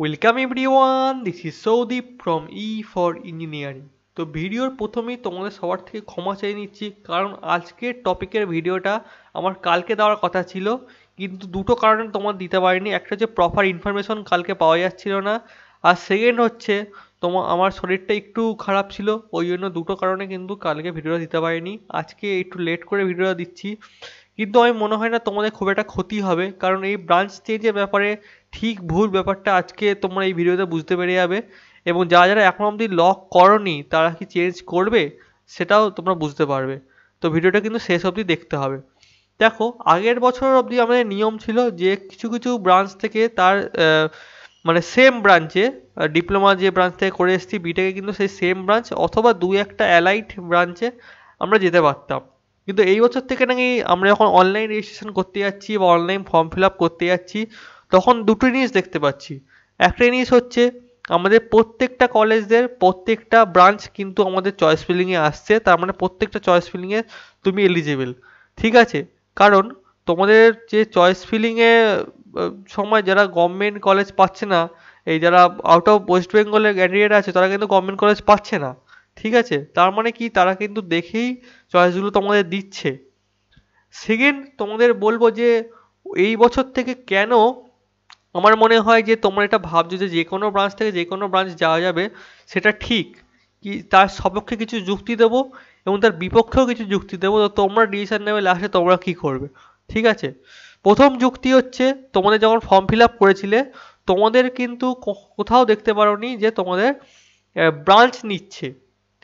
welcome everyone this is Soudip from E for engineering তো ভিডিওর প্রথমেই তোমাদের সবার থেকে ক্ষমা চেয়ে নিচ্ছি কারণ আজকের টপিকের ভিডিওটা আমার কালকে দেওয়ার কথা ছিল কিন্তু দুটো কারণে তোমার দিতে পারিনি একটা হচ্ছে প্রপার ইনফরমেশন কালকে পাওয়া যাচ্ছিল না আর সেকেন্ড হচ্ছে তোমার আমার শরীরটা একটু খারাপ ছিল ওই জন্য দুটো কারণে কিন্তু কালকে ভিডিওটা দিতে পারিনি আজকে একটু লেট করে ভিডিওটা দিচ্ছি কিন্তু আমি মনে হয় না তোমাদের খুব একটা ক্ষতি হবে কারণ এই ব্রাঞ্চ চেঞ্জের ব্যাপারে ঠিক ভুল ব্যাপারটা আজকে তোমরা এই ভিডিওতে বুঝতে পেরে যাবে এবং যারা যারা এখন অবধি লক করনি তারা কি চেঞ্জ করবে সেটাও তোমরা বুঝতে পারবে তো ভিডিওটা কিন্তু শেষ অবধি দেখতে হবে দেখো আগের বছর অবধি আমাদের নিয়ম ছিল যে কিছু কিছু ব্রাঞ্চ থেকে তার মানে সেম ব্রাঞ্চে ডিপ্লোমা যে ব্রাঞ্চ থেকে করে এসেছি বিটেকে কিন্তু সেই সেম ব্রাঞ্চ অথবা দু একটা অ্যালাইট ব্রাঞ্চে আমরা যেতে পারতাম কিন্তু এই বছর থেকে নাকি আমরা যখন অনলাইন রেজিস্ট্রেশন করতে যাচ্ছি বা অনলাইন ফর্ম ফিল আপ করতে যাচ্ছি তখন দুটো জিনিস দেখতে পাচ্ছি একটা জিনিস হচ্ছে আমাদের প্রত্যেকটা কলেজদের প্রত্যেকটা ব্রাঞ্চ কিন্তু আমাদের চয়েস ফিলিংয়ে আসছে তার মানে প্রত্যেকটা চয়েস ফিলিংয়ে তুমি এলিজিবেল ঠিক আছে কারণ তোমাদের যে চয়েস ফিলিংয়ে সময় যারা গভর্নমেন্ট কলেজ পাচ্ছে না এই যারা আউট অফ ওয়েস্ট বেঙ্গলের ক্যান্ডিডেট আছে তারা কিন্তু গভর্নমেন্ট কলেজ পাচ্ছে না ঠিক আছে তার মানে কি তারা কিন্তু দেখেই চয়েসগুলো তোমাদের দিচ্ছে সেকেন্ড তোমাদের বলবো যে এই বছর থেকে কেন আমার মনে হয় যে তোমরা এটা ভাবছো যে যে কোনো ব্রাঞ্চ থেকে যে কোনো ব্রাঞ্চ যাওয়া যাবে সেটা ঠিক কি তার সপক্ষে কিছু যুক্তি দেবো এবং তার বিপক্ষেও কিছু যুক্তি দেবো তো তোমরা ডিসিশন নেবে লাস্টে তোমরা কী করবে ঠিক আছে প্রথম যুক্তি হচ্ছে তোমাদের যখন ফর্ম ফিল আপ করেছিলে তোমাদের কিন্তু কোথাও দেখতে পারোনি যে তোমাদের ব্রাঞ্চ নিচ্ছে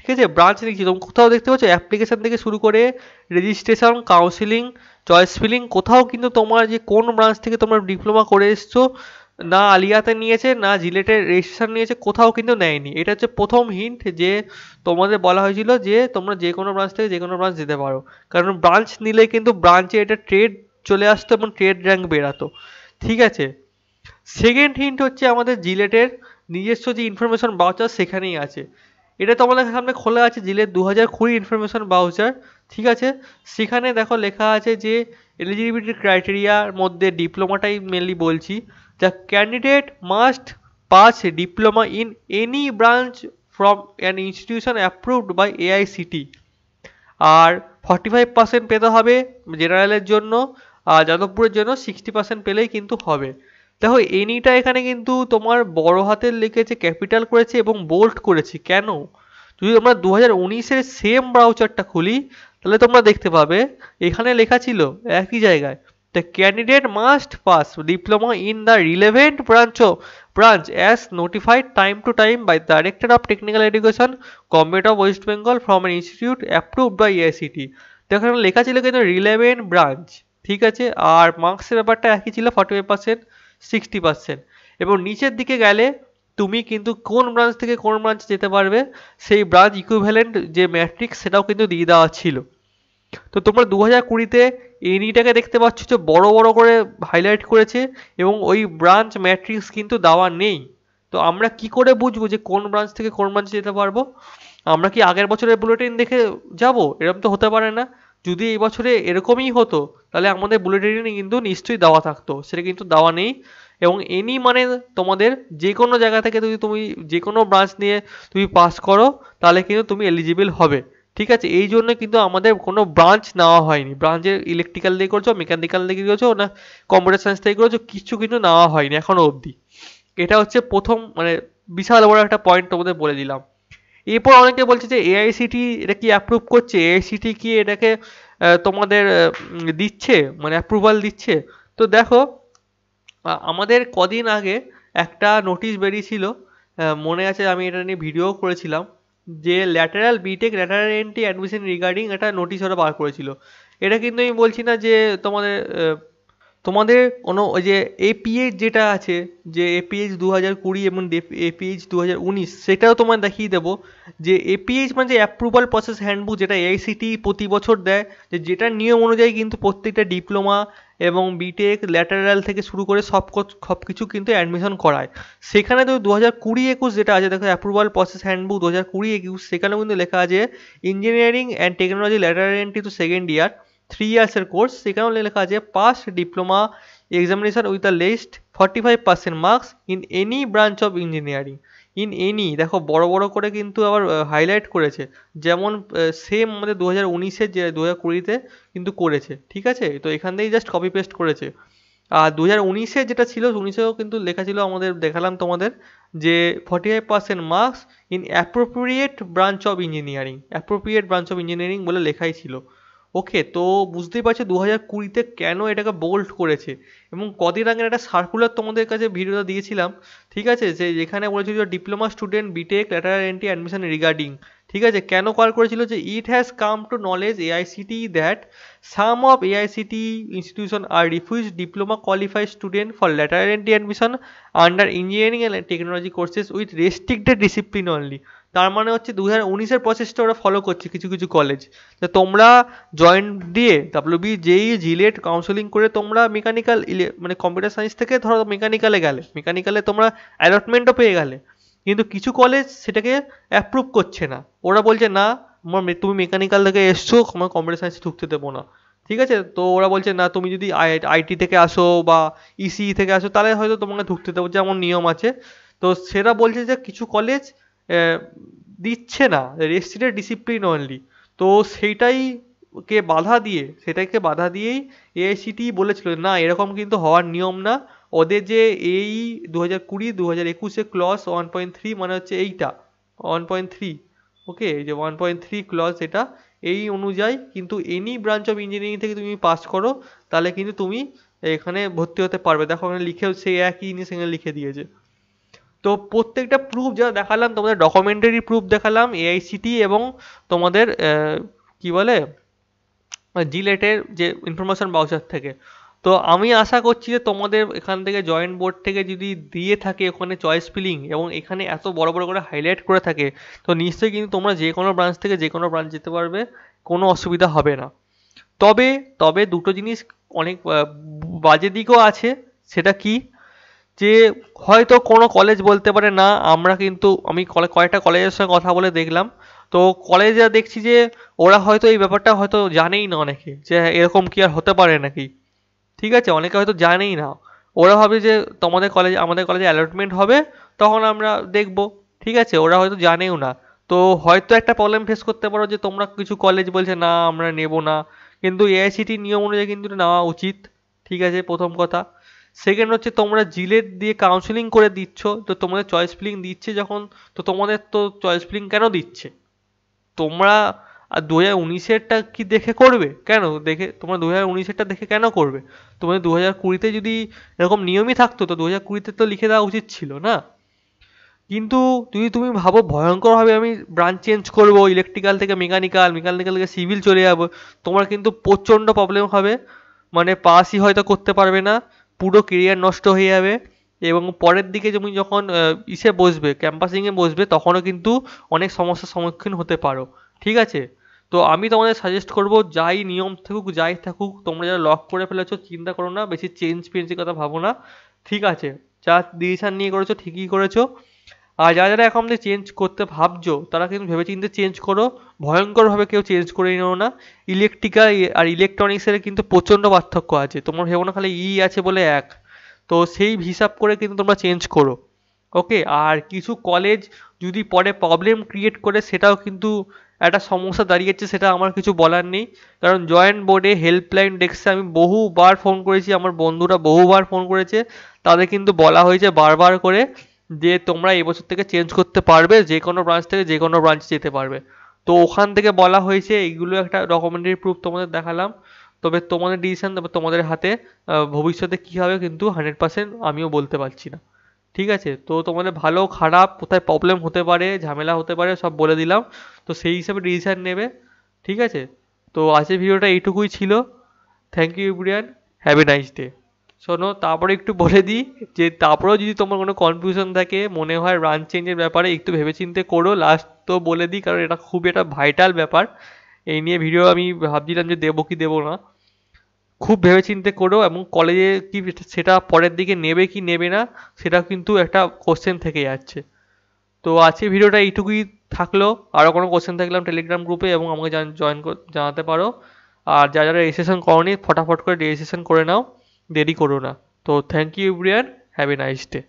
ঠিক আছে ব্রাঞ্চ লিখছি কোথাও দেখতে পাচ্ছ অ্যাপ্লিকেশান থেকে শুরু করে রেজিস্ট্রেশন কাউন্সিলিং চয়েস ফিলিং কোথাও কিন্তু তোমার যে কোন ব্রাঞ্চ থেকে তোমরা ডিপ্লোমা করে এসছো না আলিয়াতে নিয়েছে না জিলেটে রেজিস্ট্রেশন নিয়েছে কোথাও কিন্তু নেয়নি এটা হচ্ছে প্রথম হিন্ট যে তোমাদের বলা হয়েছিল যে তোমরা যে কোনো ব্রাঞ্চ থেকে যে কোনো ব্রাঞ্চ যেতে পারো কারণ ব্রাঞ্চ নিলে কিন্তু ব্রাঞ্চে এটা ট্রেড চলে আসতো এবং ট্রেড র্যাঙ্ক বেরোতো ঠিক আছে সেকেন্ড হিন্ট হচ্ছে আমাদের জিলেটের নিজস্ব যে ইনফরমেশন বাউচার সেখানেই আছে এটা তোমাদের সামনে খোলা আছে জিলের দু হাজার কুড়ি ইনফরমেশন বাউচার ঠিক আছে সেখানে দেখো লেখা আছে যে এলিজিবিলিটি ক্রাইটেরিয়ার মধ্যে ডিপ্লোমাটাই মেনলি বলছি the candidate must pass diploma in any branch from an institution approved by AICTE are forty five percent পেতে হবে জেনারেলের জন্য আর যাদবপুরের জন্য সিক্সটি পার্সেন্ট পেলেই কিন্তু হবে দেখো এনিটা এখানে কিন্তু তোমার বড় হাতের লিখেছে ক্যাপিটাল করেছে এবং বোল্ড করেছে কেন যদি আমরা দু হাজার উনিশের সেম ব্রাউচারটা খুলি তাহলে তোমরা দেখতে পাবে এখানে লেখা ছিল একই জায়গায় the candidate must pass diploma in the relevant branch branch as notified time to time by director of technical education government of West Bengal from an institute approved by AICTE দেখো এখানে লেখা ছিল কিন্তু রিলেভেন্ট ব্রাঞ্চ ঠিক আছে আর মার্কসের ব্যাপারটা একই ছিল forty five percent sixty percent এবং নিচের দিকে গেলে তুমি কিন্তু কোন ব্রাঞ্চ থেকে কোন ব্রাঞ্চ যেতে পারবে সেই ব্রাঞ্চ ইকুইভ্যালেন্ট যে ম্যাট্রিক্স সেটাও কিন্তু দিয়ে দেওয়া ছিল তো তোমরা দু হাজার কুড়িতে এনিটাকে দেখতে পাচ্ছ যে বড় বড় করে হাইলাইট করেছে এবং ওই ব্রাঞ্চ ম্যাট্রিক্স কিন্তু দেওয়া নেই তো আমরা কি করে বুঝবো যে কোন ব্রাঞ্চ থেকে কোন ব্রাঞ্চ যেতে পারবো আমরা কি আগের বছরের বুলেটিন দেখে যাব এরকম তো হতে পারে না যদি এই বছরে এরকমই হতো তাহলে আমাদের বুলেট বুলেটিনে কিন্তু নিশ্চয়ই দেওয়া থাকতো সেটা কিন্তু দেওয়া নেই এবং এনি মানে তোমাদের যে কোনো জায়গা থেকে যদি তুমি যে কোনো ব্রাঞ্চ নিয়ে তুমি পাস করো তাহলে কিন্তু তুমি এলিজিবল হবে ঠিক আছে এই জন্য কিন্তু আমাদের কোনো ব্রাঞ্চ নেওয়া হয়নি ব্রাঞ্চের ইলেকট্রিক্যাল দিয়ে করছো মেকানিক্যাল দিয়ে করেছো না কম্পিউটার সায়েন্স থেকে করেছো কিছু কিন্তু নেওয়া হয়নি এখনও অবধি এটা হচ্ছে প্রথম মানে বিশাল বড় একটা পয়েন্ট তোমাদের বলে দিলাম এরপর অনেকে বলছে যে এআইসিটি এটা কি অ্যাপ্রুভ করছে এআইসিটি কি এটাকে তোমাদের দিচ্ছে মানে অ্যাপ্রুভাল দিচ্ছে তো দেখো আমাদের কদিন আগে একটা নোটিশ বেরিয়েছিল মনে আছে আমি এটা নিয়ে ভিডিও করেছিলাম যে lateral BTech lateral entry admission regarding একটা নোটিশ ওরা বার করেছিল এটা কিন্তু আমি বলছি না যে তোমাদের তোমাদের কোনো ওই যে এপিএইচ যেটা আছে যে এপিএইচ দু হাজার কুড়ি এবং এপিএইচ দু হাজার উনিশ সেটাও তোমায় দেখিয়ে দেবো যে এপিএইচ মানে যে অ্যাপ্রুভাল প্রসেস হ্যান্ডবুক যেটা এআইসিটি প্রতি বছর দেয় যে যেটা নিয়ম অনুযায়ী কিন্তু প্রত্যেকটা ডিপ্লোমা এবং বিটেক ল্যাটারাল থেকে শুরু করে সব সব কিছু কিন্তু অ্যাডমিশন করায় সেখানে তো দু হাজার কুড়ি একুশ যেটা আছে দেখো অ্যাপ্রুভাল প্রসেস হ্যান্ডবুক দু হাজার কুড়ি একুশ সেখানেও কিন্তু লেখা আছে engineering and technology lateral entry to second year three ইয়ার্সের কোর্স সেখানেও লেখা আছে pass diploma examination with the least forty five percent marks in any branch of engineering in any দেখো বড় বড় করে কিন্তু আবার হাইলাইট করেছে যেমন সেম আমাদের দু হাজার উনিশে যে দু হাজার কুড়িতে কিন্তু করেছে ঠিক আছে তো এখান থেকেই জাস্ট কপি পেস্ট করেছে আর দু হাজার উনিশে যেটা ছিল উনিশেও কিন্তু লেখা ছিল আমাদের দেখালাম তোমাদের যে forty five percent marks in appropriate branch of engineering appropriate branch of engineering বলে লেখাই ছিল ওকে তো বুঝতেই পারছো দু হাজার কুড়িতে কেন এটাকে বোল্ড করেছে এবং কদিন আগে একটা সার্কুলার তোমাদের কাছে ভিডিওটা দিয়েছিলাম ঠিক আছে যে যেখানে বলেছিল যে diploma student BTech lateral entry admission regarding ঠিক আছে কেন কল করেছিল যে it has come to knowledge AICTE that some of AICTE institution are refuse diploma qualified student for lateral entry admission under engineering and technology courses with restricted discipline only তার মানে হচ্ছে দু হাজার উনিশের প্রসেসটা ওরা ফলো করছে কিছু কিছু কলেজ তো তোমরা জয়েন্ট দিয়ে ডাব্লিউবি জেই জিলেট কাউন্সেলিং করে তোমরা মেকানিক্যাল মানে কম্পিউটার সায়েন্স থেকে ধরো মেকানিক্যালে গেলে মেকানিক্যালে তোমরা অ্যালটমেন্টও পেয়ে গেলে কিন্তু কিছু কলেজ সেটাকে অ্যাপ্রুভ করছে না ওরা বলছে না আমার তুমি মেকানিক্যাল থেকে এসছো আমার কম্পিউটার সায়েন্সে ঢুকতে দেবো না ঠিক আছে তো ওরা বলছে না তুমি যদি আইটি থেকে আসো বা ইসিই e e থেকে আসো তাহলে হয়তো তোমাকে ঢুকতে দেবো যেমন নিয়ম আছে তো সেটা বলছে যে কিছু কলেজ দিচ্ছে না রেস্ট্রিক্টেড ডিসিপ্লিন অনলি তো সেইটাই কে বাধা দিয়ে সেটাকে বাধা দিয়েই এআইসিটি বলেছিল না এরকম কিন্তু হওয়ার নিয়ম না ওদের যে এই দু হাজার কুড়ি দু হাজার একুশে ক্লস ওয়ান পয়েন্ট থ্রি মানে হচ্ছে এইটা ওয়ান পয়েন্ট থ্রি ওকে যে ওয়ান পয়েন্ট থ্রি ক্লস এটা এই অনুযায়ী কিন্তু এনি ব্রাঞ্চ অফ ইঞ্জিনিয়ারিং থেকে তুমি পাস করো তাহলে কিন্তু তুমি এখানে ভর্তি হতে পারবে দেখো ওখানে লিখেও সেই একই জিনিস এখানে লিখে দিয়েছে তো প্রত্যেকটা প্রুফ যা দেখালাম তোমাদের ডকুমেন্টারি প্রুফ দেখালাম এআইসিটি এবং তোমাদের কি বলে জিলেটের যে ইনফরমেশন বাউচার থেকে তো আমি আশা করছি যে তোমাদের এখান থেকে জয়েন্ট বোর্ড থেকে যদি দিয়ে থাকে ওখানে চয়েস ফিলিং এবং এখানে এত বড় বড় করে হাইলাইট করে থাকে তো নিশ্চয়ই কিন্তু তোমরা যে কোনো ব্রাঞ্চ থেকে যে কোনো ব্রাঞ্চ যেতে পারবে কোনো অসুবিধা হবে না তবে তবে দুটো জিনিস অনেক বাজে দিকও আছে সেটা কি যে হয়তো কোনো কলেজ বলতে পারে না আমরা কিন্তু আমি কয়েকটা কলেজের সঙ্গে কথা বলে দেখলাম তো কলেজে দেখছি যে ওরা হয়তো এই ব্যাপারটা হয়তো জানেই না অনেকে যে হ্যাঁ, এরকম কি আর হতে পারে নাকি ঠিক আছে অনেকে হয়তো জানেই না ওরা ভাবে যে তোমাদের কলেজে আমাদের কলেজে অ্যালটমেন্ট হবে তখন আমরা দেখব ঠিক আছে ওরা হয়তো জানেও না তো হয়তো একটা প্রবলেম ফেস করতে পারো যে তোমরা কিছু কলেজ বলছে না আমরা নেব না কিন্তু এআইসিটির নিয়ম অনুযায়ী কিন্তু নেওয়া উচিত ঠিক আছে প্রথম কথা সেকেন্ড হচ্ছে তোমরা জিলেট দিয়ে কাউন্সেলিং করে দিচ্ছ তো তোমাদের চয়েস ফিলিং দিচ্ছে যখন তো তোমাদের তো চয়েস ফিলিং কেন দিচ্ছে তোমরা আর দু হাজার উনিশেরটা কি দেখে করবে কেন দেখে তোমরা দু হাজার উনিশেরটা দেখে কেন করবে তোমাদের দু হাজার কুড়িতে যদি এরকম নিয়মই থাকতো তো দু হাজার কুড়িতে তো লিখে দেওয়া উচিত ছিল না কিন্তু যদি তুমি ভাবো ভয়ঙ্করভাবে আমি ব্রাঞ্চ চেঞ্জ করবো ইলেকট্রিক্যাল থেকে মেকানিক্যাল মেকানিক্যাল থেকে সিভিল চলে যাবো তোমার কিন্তু প্রচণ্ড প্রবলেম হবে মানে পাসই হয়তো করতে পারবে না পুরো কেরিয়ার নষ্ট হয়ে যাবে এবং পরের দিকে তুমি যখন ইসে বসবে ক্যাম্পাসিংয়ে বসবে তখনও কিন্তু অনেক সমস্যার সম্মুখীন হতে পারো ঠিক আছে তো আমি তোমাদের সাজেস্ট করব যাই নিয়ম থাকুক যাই থাকুক তোমরা যারা লক করে ফেলেছো চিন্তা করো না বেশি চেঞ্জ ফেঞ্জের কথা ভাবো না ঠিক আছে যা ডিসিশান নিয়ে করেছো ঠিকই করেছো আর যারা যারা এখন চেঞ্জ করতে ভাবছো তারা কিন্তু ভেবে চিন্তে চেঞ্জ করো ভয়ঙ্করভাবে কেউ চেঞ্জ করে নিও না ইলেকট্রিক্যাল আর ইলেকট্রনিক্সের কিন্তু প্রচণ্ড পার্থক্য আছে তোমার ভেবো না খালি ই e আছে বলে এক তো সেই হিসাব করে কিন্তু তোমরা চেঞ্জ করো ওকে আর কিছু কলেজ যদি পরে প্রবলেম ক্রিয়েট করে সেটাও কিন্তু একটা সমস্যা দাঁড়িয়েছে সেটা আমার কিছু বলার নেই কারণ জয়েন্ট বোর্ডে হেল্পলাইন ডেস্কে আমি বহুবার ফোন করেছি আমার বন্ধুরা বহুবার ফোন করেছে তাদের কিন্তু বলা হয়েছে বারবার করে যে তোমরা এবছর থেকে চেঞ্জ করতে পারবে যে কোনো ব্রাঞ্চ থেকে যে কোনো ব্রাঞ্চ যেতে পারবে তো ওখান থেকে বলা হয়েছে এইগুলো একটা ডকুমেন্টারি প্রুফ তোমাদের দেখালাম তবে তোমাদের ডিসিশান তবে তোমাদের হাতে ভবিষ্যতে কী হবে কিন্তু হান্ড্রেড পার্সেন্ট আমিও বলতে পারছি না ঠিক আছে তো তোমাদের ভালো খারাপ কোথায় প্রবলেম হতে পারে ঝামেলা হতে পারে সব বলে দিলাম তো সেই হিসাবে ডিসিশান নেবে ঠিক আছে তো আজকের ভিডিওটা এইটুকুই ছিল thank you everyone have a nice day শোনো তারপরে একটু বলে দিই যে তারপরেও যদি তোমার কোনো কনফিউশন থাকে মনে হয় রান চেঞ্জের ব্যাপারে একটু ভেবেচিন্তে করো লাস্ট তো বলে দিই কারণ এটা খুব একটা ভাইটাল ব্যাপার এই নিয়ে ভিডিও আমি ভাবছিলাম যে দেবো কি দেবো না খুব ভেবেচিন্তে করো এবং কলেজে কি সেটা পরের দিকে নেবে কি নেবে না সেটা কিন্তু একটা কোশ্চেন থেকে যাচ্ছে তো আজকে ভিডিওটা এইটুকুই থাকলো আরও কোনো কোশ্চেন থাকলাম টেলিগ্রাম গ্রুপে এবং আমাকে জয়েন জানাতে পারো আর যারা যারা রেজিস্ট্রেশন করো ফটাফট করে রেজিস্ট্রেশন করে নাও দেরি করো না তো thank you everyone have a nice day